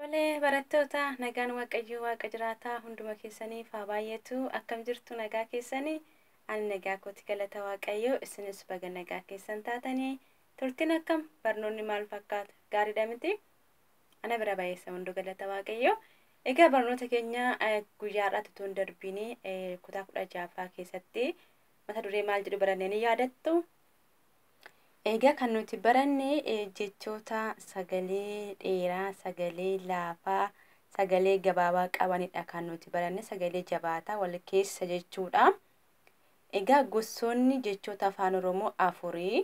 Tolee barattoota nagaan waaqayyoo waaqa jiraataa hunduma keessaniif haa baay'atu akkam jirtu nagaa keessanii ani nagaa kooti galata waaqayyoo isinis baga nagaa keessan taatanii turtiin akkam barnoonni maal fakkaata gaariidha miti ana bira baay'eessa hunduu galata waaqayyoo egaa barnoota keenya guyyaadhaa tutuun darbiin kutaa kudha jaaffaa keessatti mata duree maal jedhu barannee ni yaadattu Egaa kan nuti baranne e, jechoota sagalee dheeraa, sagalee laafaa, sagalee gabaabaa qabanidha kan nuti baranne sagalee jabaataa wal keessa jechuudha. Egaa gosoonni jechoota afaan Oromoo afurii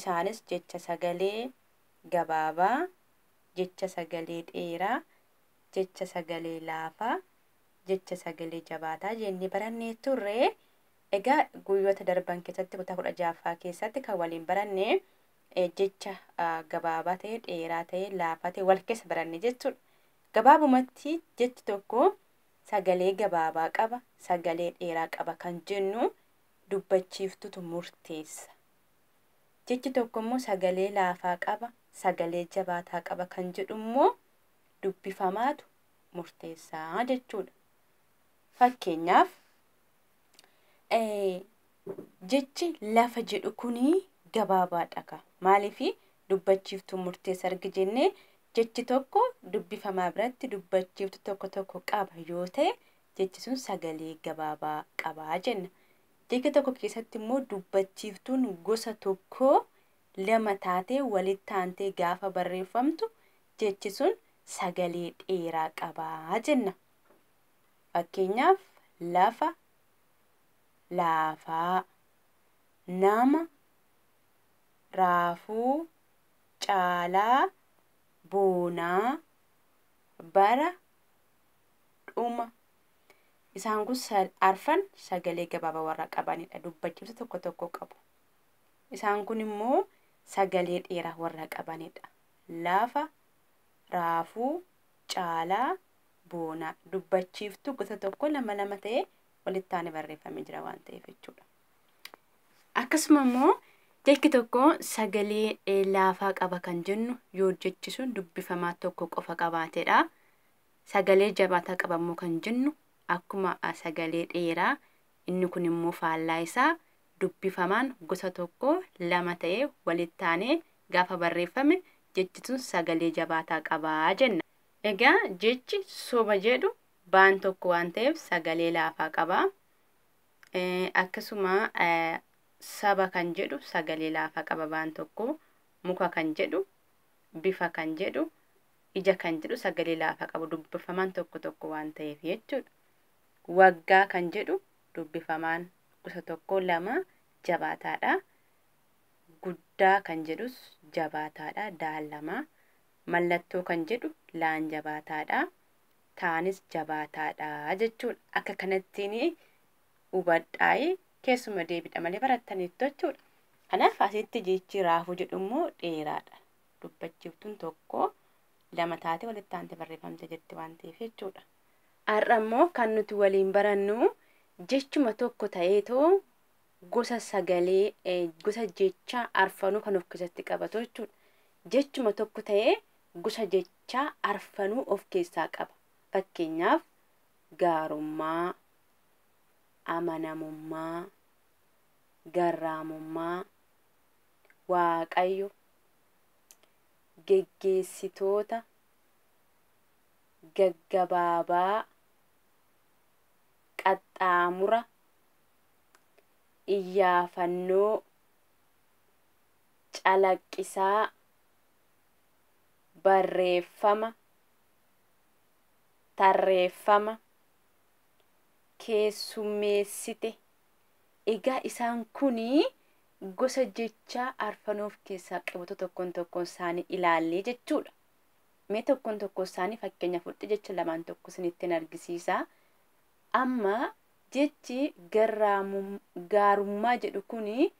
isaanis jecha sagalee gabaabaa, jecha sagalee dheeraa, jecha sagalee laafaa, jecha sagalee jabaataa jennee barannee turre. Egaa guyyoota darban keessatti kutaa kudha jaaffaa keessatti kan waliin baranne e, jecha gabaabaa ta'e dheeraa ta'e laafaa ta'e wal keessa baranne jechuudha. Gabaabumatti jechi tokko sagalee gabaabaa qaba sagalee dheeraa qaba kan jennu dubbachiiftutu murteessa. Jechi tokko immoo sagalee laafaa qaba sagalee jabaataa qaba kan jedhu immoo dubbifamaatu murteessaa jechuudha. Fakkeenyaaf jechi lafa jedhu gabaabaa gabaabaadha. maaliifi dubbachiiftuun murteessa argi jennee jechi tokko dubbifamaa biratti dubbachiiftu tokko tokko qaba yoo ta'e jechi sun sagalee gabaabaa qabaa jenna. jeka tokko keessatti immoo dubbachiiftuun gosa tokkoo lama taatee walitti aantee gaafa barreeffamtu jechi sun sagalee dheeraa qabaa jenna. Fakkeenyaaf lafa lafaa nama Raafuu Caalaa Boonaa bara dhuma isaan kun arfan sagalee gabaabaa warra qabanidha. Dubbachiftu tokko tokko qabu. Isaan kun immoo sagalee dheeraa warra qabanidha. Lafa Raafuu Caalaa Boonaa dubbachiiftu gosa tokko lama lama ta'ee walitti barreeffame barreeffamee jira waan ta'eef jechuudha. Akkasuma immoo jechi tokko sagalee eh, laafaa qaba kan jennu yoo jechisuun dubbifamaa tokko qofa qabaateedha. Sagalee jabaataa qaba immoo kan jennu akkuma ah, sagalee dheeraa inni kun immoo faallaa isaa dubbifamaan gosa tokko lama ta'ee walittaanee gaafa barreeffame jechi sagalee jabaataa qabaa jenna. Egaa jechi soba jedhu Baan tokko waan ta'eef sagalee laafaa qaba. E, akkasuma e, saba kan jedhu sagalee laafaa qaba baan tokko. Muka kan jedhu bifa kan jedhu ija kan jedhu sagalee laafaa qabu dubbifamaan tokko tokko waan ta'eef jechuudha. Waggaa kan jedhu dubbifamaan gosa tokko lama jabaataadha. Guddaa kan jedhus jabaataadha. Daalamaa. Mallattoo kan jedhu laan jabaataadha. taanis jabaataadhaa jechuudha. Akka kanattiin hubadhaa keessuma deebidha malee barattaniitu jechuudha. Kanaaf asitti jechi raafuu immoo dheeraadha. dubbachiiftuun tokko lama taate walitti barreeffamte waan ta'eef jechuudha. Har'a immoo kan nuti waliin barannu jechuma tokko too gosa sagalee eh, gosa jechaa arfanuu kan of keessatti qabatu jechuudha. Jechuma tokko ta'ee gosa jechaa arfanuu of keessaa qaba. Fakkeenyaaf gaarummaa, amanamummaa, garraamummaa, waaqayyo, geggeessitoota, gaggabaabaa, qaxxaamura, iyyaafannoo, calaqqisaa, barreeffama. tarreeffama, keessummeessite. Egaa isaan kunii gosa jechaa arfanoof keessaa qabatu tokkoon tokkoo isaanii ilaallee jechuudha. Mee tokkoon tokko isaanii fakkeenya fudhe jecha lamaan tokko isinittiin argisiisa. Amma jechi gaarummaa jedhu kuni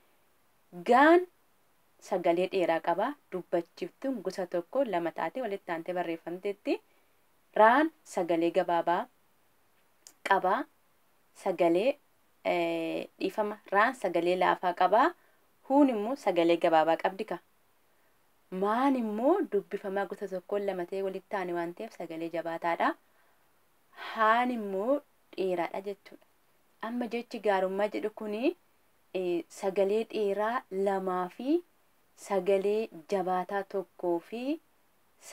gaan sagalee dheeraa qaba. Dubbachiiftuun gosa tokko lama taate walitti aantee barreeffamteetti. Raan sagalee gabaabaa qabaa. Sagalee eh, dhiifama. Raan sagalee laafaa qabaa. Huun immoo sagalee gabaabaa qabdi ka. Maan immoo dubbifamaa gosa tokkoon lamatee ta'ee walitti taane waan ta'eef sagalee jabaataadha. Haan immoo dheeraadha jechuudha. Amma jechi gaarummaa jedhu kuni eh, sagalee dheeraa lamaa fi sagalee jabaataa tokkoo fi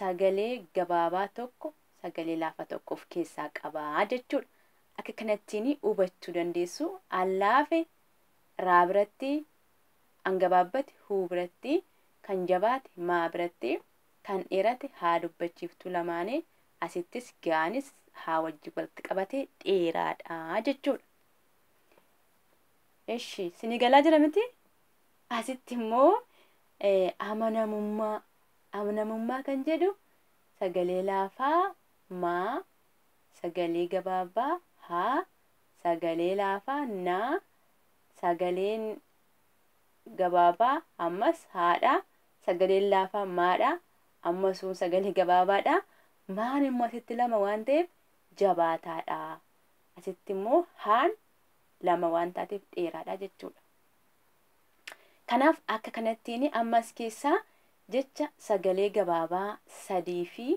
sagalee gabaabaa tokko sagalee laafa tokko of keessaa qabaa jechuudha. Akka kanattiin hubachuu dandeessu allaafe raa biratti hangabaabbate huu biratti kan jabaate maa biratti kan dheerate haa dubbachiiftuu lamaanii asittis gaanis haa wajji walitti qabate dheeraadha jechuudha. sini galaa jira miti asitti immoo eh, amanamummaa amanamummaa kan jedhu sagalee laafaa maa sagalee gabaabaa haa sagalee laafaa naa sagaleen gabaabaa ammas haadha sagaleen laafaa maadha ammasuun sagalee gabaabaadha maan immoo asitti lama waan ta'eef jabaataadha asitti immoo haan lama waan dheeraadha jechuudha kanaaf akka kanattiin ammas keessaa jecha sagalee gabaabaa sadii fi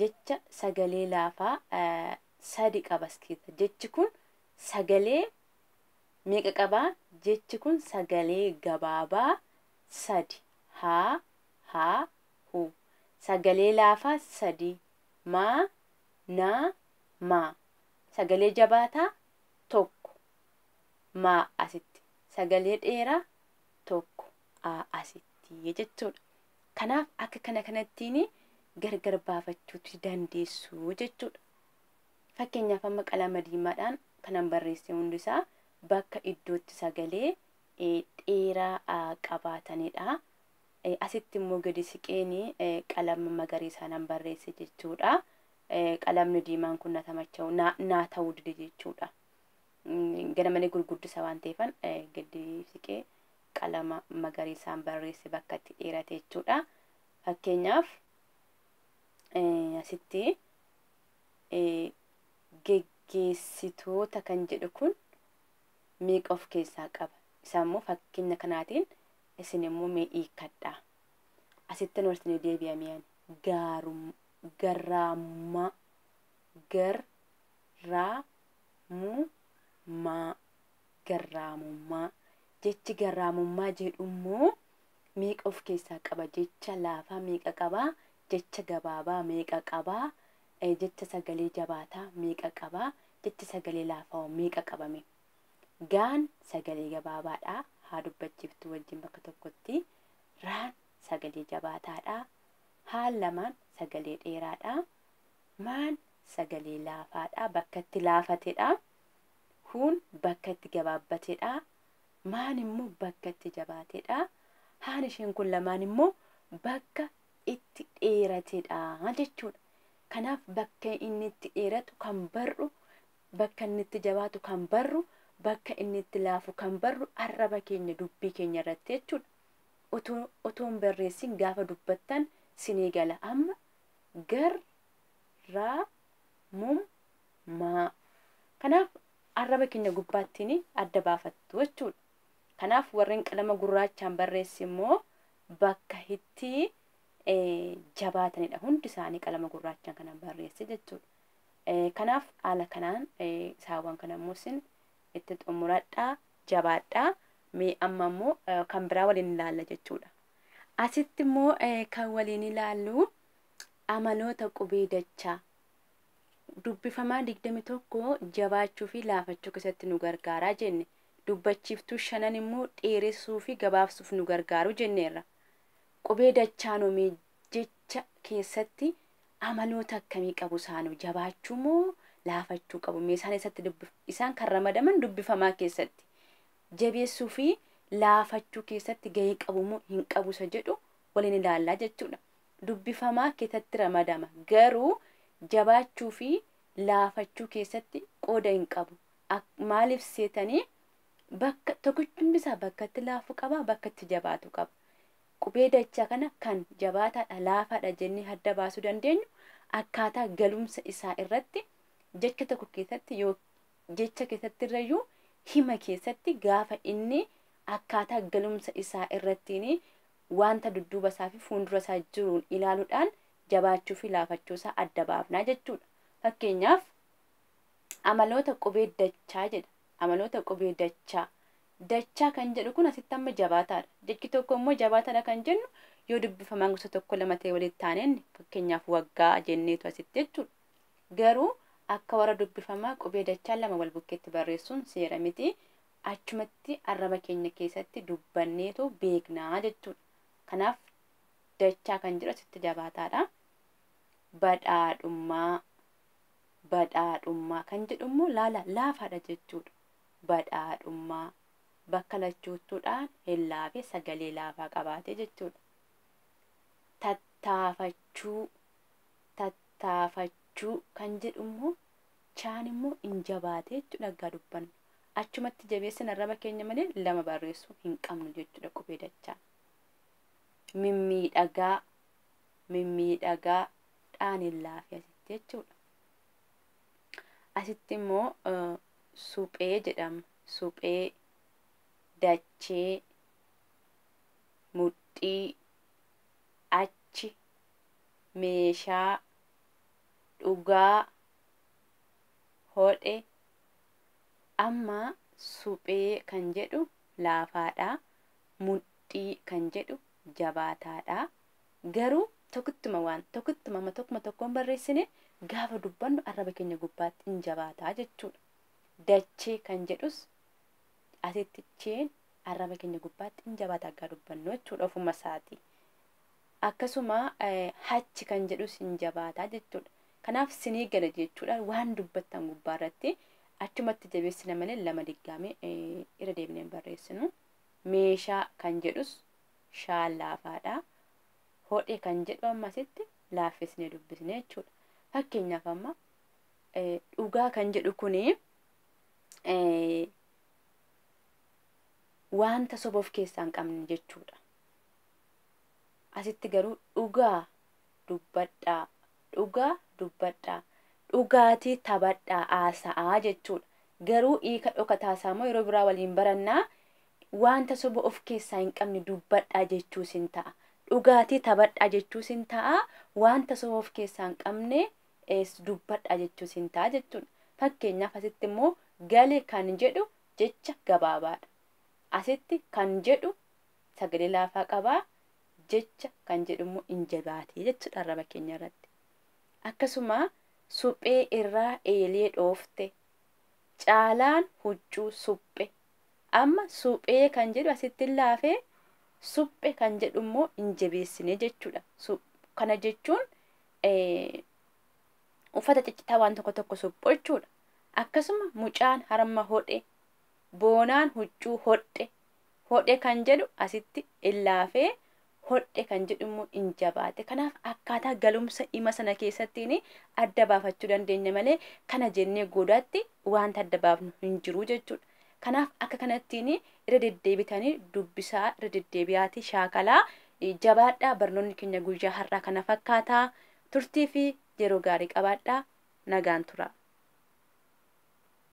jecha sagalee laafaa eh, sadi qabas keessa jechi kun sagalee meeqa qabaa jechi kun sagalee gabaabaa sadi haa haa huu sagalee laafaa sadi maa naa maa sagalee jabaataa tokko maa asitti sagalee dheeraa tokko aa asitti jechuudha kanaaf akka kana kanattiin gargar baafachuuti dandeessu jechuudha. Fakkeenyaaf amma qalama diimaadhaan kanan barreesse hundisaa bakka iddootti sagalee eh, dheeraa ah, qabaatanidha. Eh, asitti immoo gadi siqeen eh, qalama magariisaa nan barreesse jechuudha. Qalamni diimaan kun na tamacha'u naa ta'uu jechuudha. Mm, gara malee gurguddisa waan ta'eefan gadi siqee qalama magariisaan barreesse bakka itti dheerate jechuudha. Fakkeenyaaf Eh, asitti eh, geggeessitoota kan jedhu kun miiqa of keessaa qaba. isaa immoo fakkeenya kanaatiin isin immoo mee hiikkadhaa. Asitti nu isin deebi'a garraamummaa garraamummaa jechi garraamummaa jedhu immoo miiqa of keessaa qaba jecha laafaa miiqa qabaa. jecha gabaabaa meeqa qabaa jecha sagalee jabaataa meeqa qabaa jecha sagalee laafaa meeqa qabame gaan sagalee gabaabaadhaa haa dubbachiiftuu wajjin bakka tokkotti raan sagalee jabaataadhaa haan lamaan sagalee dheeraadhaa maan sagalee laafaadhaa bakka itti laafatedhaa huun bakka itti gabaabbatedhaa maan immoo bakka itti jabaatedhaa haan isheen kun lamaan immoo bakka itti dheeratedha jechuudha. Kanaaf bakka inni itti dheeratu kan barru bakka inni itti jabaatu kan barru bakka inni itti laafu kan barru arraba keenya dubbii keenya irratti jechuudha. Otoo barreessin gaafa dubbattan sinii gala amma gar raa mum maa. Kanaaf arraba keenya gubbaattiin adda baafattu jechuudha. Kanaaf warreen qalama gurraachaan barreessi immoo bakka itti jabaatanidha. Hundi isaanii qalama gurraachaan kan barreesse jechuudha. Eh, kanaaf haala kanaan eh, saawwan kana immoo itti xumuradhaa, jabaadhaa, mee amma immoo eh, kan biraa waliin ilaalla jechuudha. Asitti immoo kan waliin ilaallu amaloota qubee dachaa dubbifamaa digdami tokko jabaachuu fi laafachuu keessatti nu gargaaraa jenne. dubbachiiftuu shanan immoo dheeressuu fi gabaafsuuf nu gargaaru jenneerra. qubee dachaanome jecha keessatti amaloota akkamii qabu isaanu jabaachuu moo laafachuu qabu mee isaan keessatti isaan kan ramadaman dubbifamaa keessatti jabeessuu fi laafachuu keessatti gahee qabu moo hin qabu isa jedhu waliin ilaallaa jechuudha. Dubbifamaa keessatti ramadama garuu jabaachuu fi laafachuu keessatti qooda hin qabu. Maaliif seetanii bakka itti bakkatti laafuu qabaa itti jabaatu qaba. qubee dachaa kana kan jabaataadha laafaadha jennee adda baasuu dandeenyu akkaataa galumsa isaa irratti jecha tokko keessatti jecha keessatti irrayyuu hima keessatti gaafa inni akkaataa galumsa isaa irrattiin wanta dudduuba isaa fi fuuldura isaa jiruun ilaaluudhaan jabaachuu fi laafachuu isaa adda baafnaa jechuudha. Fakkeenyaaf amaloota qubee dachaa jedha. Amaloota qubee dachaa dachaa kan jedhu kun asitti amma jabaataadha. Jechi tokko immoo jabaataadha kan jennu yoo dubbifamaan gosa tokko lama ta'e walitti taaneen fakkeenyaaf waggaa jenneetu asitti jechuudha. Garuu akka warra dubbifamaa qubee dachaa lama wal bukkeetti barreessuun seera miti. Achumatti arraba keenya keessatti dubbanneetu beeknaa jechuudha. Kanaaf dachaa kan jedhu asitti jabaataadha. Badhaadhummaa badhaadhummaa kan jedhu immoo laala laafaadha jechuudha. Badhaadhummaa bakka lachuuttuudhaan hellaa fi sagalee laafaa qabaate jechuudha. Tattaafachuu tattaafachuu kan jedhu immoo chaan immoo hin jabaate jechuudha akka dubbannu. Achumatti jabeessan arraba keenya malee lama barreessuu hin qabnu jechuudha qubee dachaa. Mimmiidhagaa mimmiidhagaa dhaan hin laafee asitti jechuudha. Asitti immoo suphee jedhama. Suphee dachee mudhii achi meeshaa dhugaa hodhe amma suphee kan jedhu laafaadha mudhii kan jedhu jabaataadha garuu tokkittuma waan tokkittuma amma tokkuma tokkoon barreessine gaafa dubbannu arraba keenya gubbaatti hin jabaataa jechuudha dachee kan jedhus asitticheen arraba keenya gubbaatti hin jabaata akka dubbannu jechuudha ofuma isaati. Akkasuma hachi kan jedhus hin jabaata jechuudha. Kanaaf sinii gala jechuudha waan dubbattan gubbaa irratti achumatti jabeessina malee lama diggaamee irra deebineen barreessinu. Meeshaa kan jedhus shaan laafaadha. Hodhee kan jedhu ammasitti laaffisnee dubbisne jechuudha. Fakkeenyaaf amma dhugaa kan jedhu kuni wanta soba of keessaa hin qabne jechuudha. Asitti garuu dhugaa dubbadhaa, dhugaa dubbadhaa, dhugaatii taphadhaa haasa'aa jechuudha. Garuu hiika dhokataa isaa yeroo biraa waliin barannaa wanta soba of keessaa hin qabne dubbadhaa jechuus hin ta'a. Dhugaatii taphadhaa jechuus hin ta'a. Wanta soba of keessaa hin qabne dubbadhaa jechuus hin ta'a jechuudha. Fakkeenyaaf asitti immoo galee kan jedhu jecha gabaabaadha. asitti kan jedhu sagalee laafaa qabaa jecha kan jedhummoo hin jabaatee jechuudha arraba keenya irratti. Akkasuma suphee irraa eelee dhoofte caalaan huccuu suphe amma suphee kan jedhu asitti laafee suphe kan jedhummoo hin jabeessine jechuudha. Kana jechuun uffata ciccita waan tokko tokko suphu jechuudha. Akkasuma mucaan harma hodhe boonaan huccuu hodhe hodhe kan jedhu asitti illaafee hodhe kan jedhu immoo hin jabaate kanaaf akkaataa galumsa ima sana keessattiin adda baafachuu dandeenya malee kana jennee goodaatti wanti adda baafnu hin jiru jechuudha. Kanaaf akka kanattiin irra deddeebitanii dubbisaa irra deddeebi'aatii shaakalaa jabaadhaa barnoonni keenya guyyaa har'aa kana fakkaataa turtii fi yeroo gaarii qabaadhaa nagaan tura.